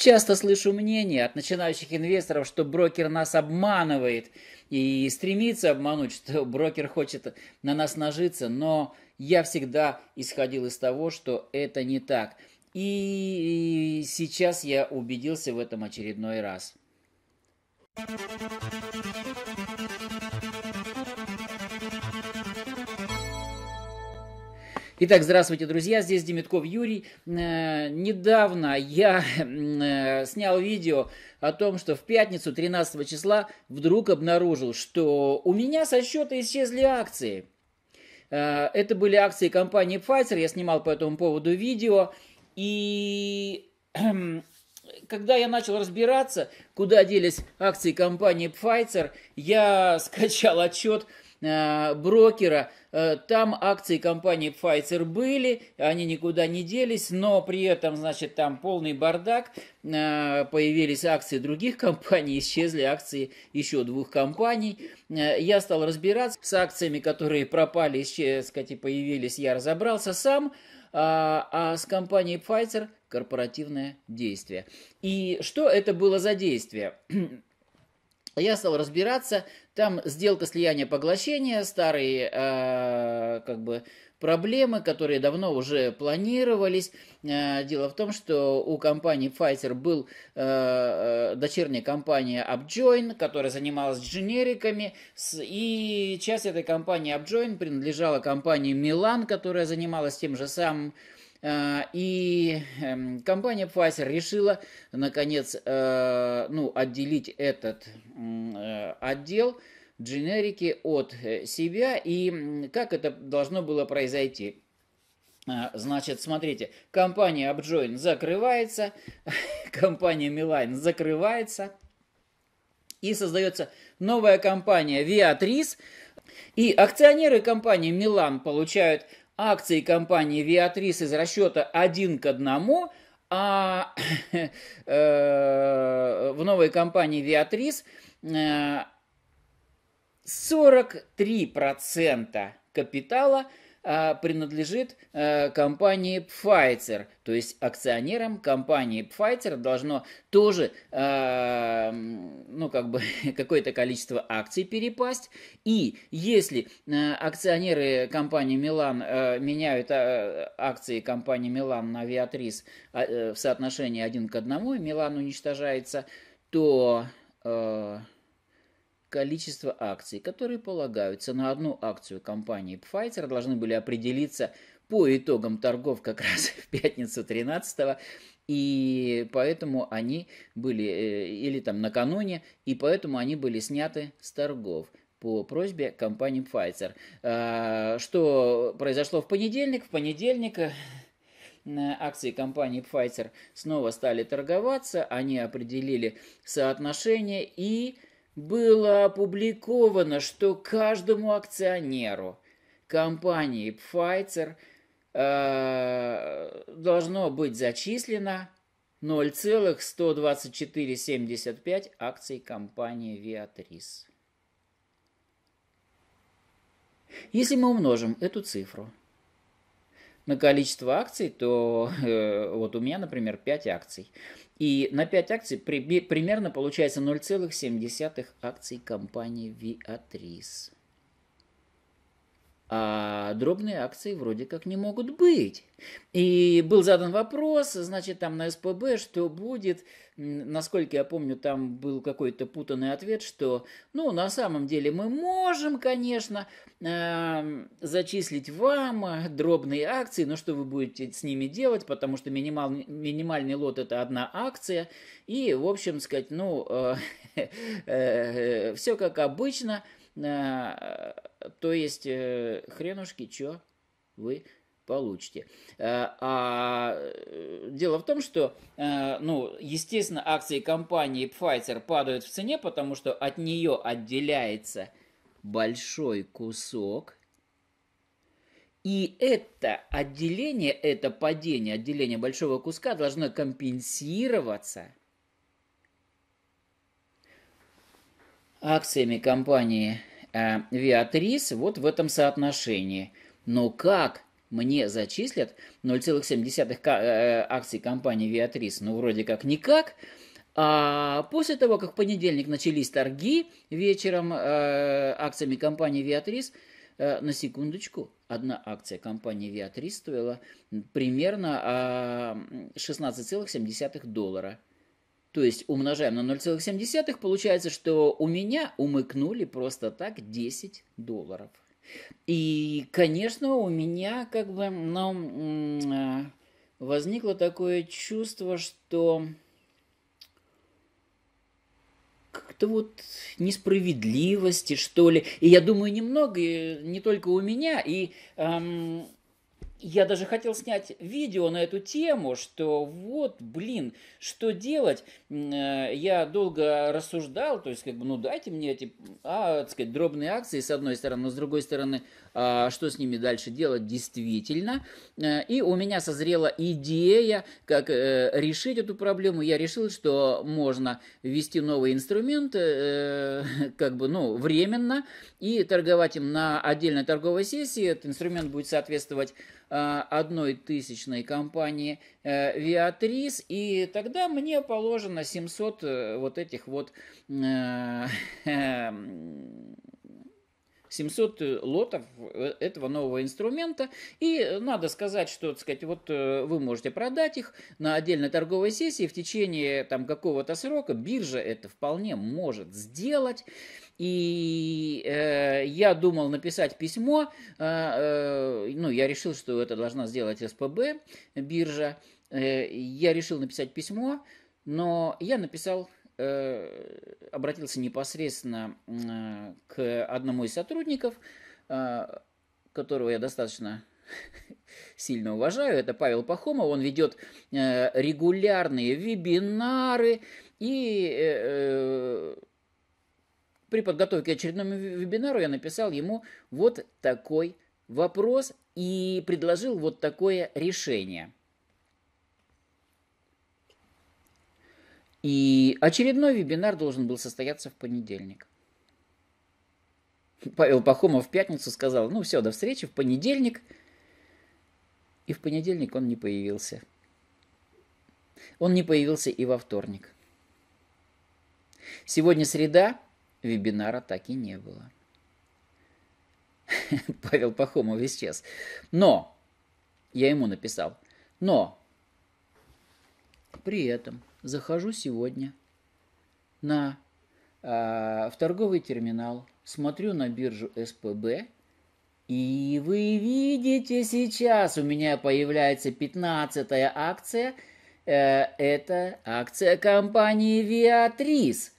Часто слышу мнение от начинающих инвесторов, что брокер нас обманывает и стремится обмануть, что брокер хочет на нас нажиться, но я всегда исходил из того, что это не так. И сейчас я убедился в этом очередной раз. Итак, здравствуйте, друзья, здесь Демитков Юрий. Э, недавно я э, снял видео о том, что в пятницу 13 числа вдруг обнаружил, что у меня со счета исчезли акции. Э, это были акции компании Pfizer, я снимал по этому поводу видео. И когда я начал разбираться, куда делись акции компании Pfizer, я скачал отчет – Э, брокера. Э, там акции компании Pfizer были, они никуда не делись, но при этом, значит, там полный бардак. Э, появились акции других компаний, исчезли акции еще двух компаний. я стал разбираться с акциями, которые пропали, сказать, и появились, я разобрался сам. а, а с компанией Pfizer корпоративное действие. И что это было за действие? Я стал разбираться, там сделка слияния поглощения, старые э, как бы проблемы, которые давно уже планировались. Э, дело в том, что у компании Pfizer был э, э дочерняя компания Upjoin, которая занималась дженериками, с, и часть этой компании Upjoin принадлежала компании Milan, которая занималась тем же самым. А, и эм, компания Pfizer решила, наконец, э, ну, отделить этот э, отдел дженерики от э, себя. И как это должно было произойти? А, значит, смотрите, компания Upjoin закрывается, компания Milan закрывается, и создается новая компания Viatris, и акционеры компании Milan получают акции компании «Виатрис» из расчета один к одному, а э, в новой компании «Виатрис» 43% э, капитала – а, принадлежит а, компании Pfizer. То есть акционерам компании Pfizer должно тоже, а, ну, как бы, какое-то количество акций перепасть. И если акционеры компании Милан меняют акции компании Milan на Авиатрис э, в соотношении один к одному, и Милан уничтожается, то... Э, количество акций, которые полагаются на одну акцию компании Pfizer, должны были определиться по итогам торгов как раз в пятницу 13 и поэтому они были, э, или там накануне, и поэтому они были сняты с торгов по просьбе компании Pfizer. А, что произошло в понедельник? В понедельник э, акции компании Pfizer снова стали торговаться, они определили соотношение и было опубликовано, что каждому акционеру компании Pfizer э, должно быть зачислено 0,12475 акций компании Viatris. Если мы умножим эту цифру на количество акций, то э, вот у меня, например, 5 акций. И на 5 акций при, примерно получается 0,7 акций компании Viatris а дробные акции вроде как не могут быть. И был задан вопрос, значит, там на СПБ, что будет, насколько я помню, там был какой-то путанный ответ, что, ну, на самом деле мы можем, конечно, э, зачислить вам э, дробные акции, но что вы будете с ними делать, потому что минимал, минимальный лот это одна акция, и, в общем, сказать, ну, э, э, э все как обычно – Э, то есть, э, хренушки, чё вы получите. Э, а дело в том, что, ну, естественно, акции компании Pfizer падают в цене, потому что от нее отделяется большой кусок. И это отделение, это падение, отделение большого куска должно компенсироваться – акциями компании э, вот в этом соотношении. Но как мне зачислят 0,7 э, э, акций компании Viatris? Ну, вроде как никак. А после того, как в понедельник начались торги вечером э, акциями компании Viatris, на секундочку, одна акция компании Viatris стоила примерно э, а, 16,7 доллара. То есть умножаем на 0,7, получается, что у меня умыкнули просто так 10 долларов. И, конечно, у меня как бы ну, а, возникло такое чувство, что как-то вот несправедливости, что ли. И я думаю, немного, не только у меня, и эм, я даже хотел снять видео на эту тему, что вот, блин, что делать? Э, я долго рассуждал, то есть, как бы, ну, дайте мне эти, а, так сказать, дробные акции, с одной стороны, но с другой стороны, а, что с ними дальше делать действительно. Э, и у меня созрела идея, как э, решить эту проблему. Я решил, что можно ввести новый инструмент, как бы, ну, временно, и торговать им на отдельной торговой сессии. Этот инструмент будет соответствовать Э, одной тысячной компании э, Виатрис, и тогда мне положено 700 э, вот этих вот 700 э, лотов э, этого нового инструмента. И надо сказать, что, так сказать, вот э, вы можете продать их на отдельной торговой сессии в течение там какого-то срока. Биржа это вполне может сделать. И э, я думал написать письмо, э, э, ну, я решил, что это должна сделать СПБ, биржа. Э, я решил написать письмо, но я написал Э, обратился непосредственно к одному из сотрудников, э, которого я достаточно сильно уважаю. Это Павел Пахомов. Он ведет э, регулярные вебинары и при подготовке к очередному вебинару я написал ему вот такой вопрос и предложил вот такое решение – И очередной вебинар должен был состояться в понедельник. Павел э, Пахомов в пятницу сказал, ну все, до встречи в понедельник. И в понедельник он не появился. Он не появился и во вторник. Сегодня среда, вебинара так и не было. Павел Пахомов исчез. Но, я ему написал, но при этом – захожу сегодня на, э, в торговый терминал, смотрю на биржу СПБ, и вы видите сейчас у меня появляется 15 акция. Э, это акция компании Виатрис.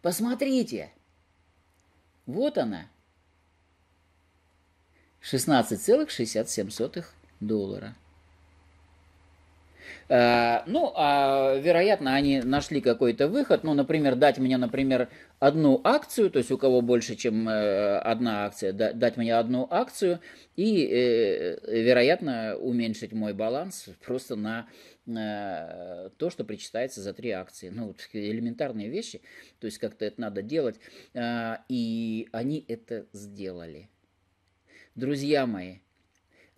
Посмотрите. Вот она. 16,67 доллара. Э, ну, а, вероятно, они нашли какой-то выход. Ну, например, дать мне, например, одну акцию, то есть у кого больше, чем э, одна акция, дать мне одну акцию и, э, вероятно, уменьшить мой баланс просто на то, что причитается за три акции. Ну, элементарные вещи, то есть как-то это надо делать. И они это сделали. Друзья мои,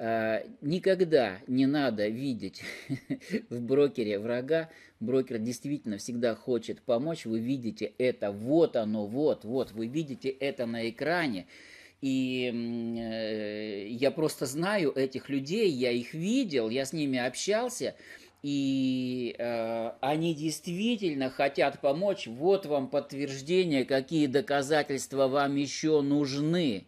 Э, никогда не надо видеть в брокере врага. Брокер действительно всегда хочет помочь. Вы видите это, вот оно, вот, вот, вы видите это на экране. И э, я просто знаю этих людей, я их видел, я с ними общался. И э, они действительно хотят помочь. Вот вам подтверждение, какие доказательства вам еще нужны.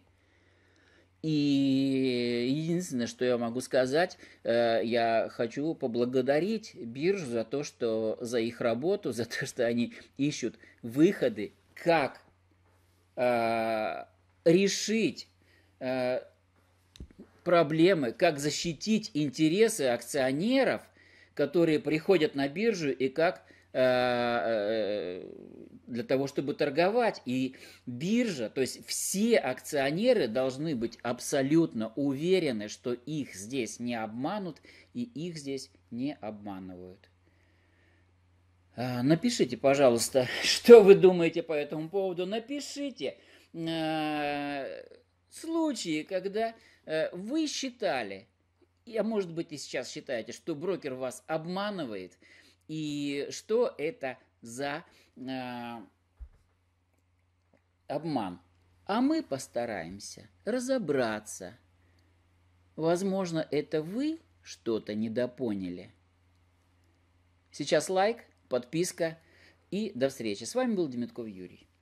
И единственное, что я могу сказать, э, я хочу поблагодарить биржу за то, что за их работу, за то, что они ищут выходы, как а, решить а, проблемы, как защитить интересы акционеров, которые приходят на биржу и как а, э, для того, чтобы торговать. И биржа, то есть все акционеры должны быть абсолютно уверены, что их здесь не обманут и их здесь не обманывают. А, напишите, пожалуйста, что вы думаете по этому поводу. Напишите а, случаи, когда э, вы считали, а может быть и сейчас считаете, что брокер вас обманывает, и что это за э, обман. А мы постараемся разобраться. Возможно, это вы что-то недопоняли. Сейчас лайк, подписка и до встречи. С вами был Демитков Юрий.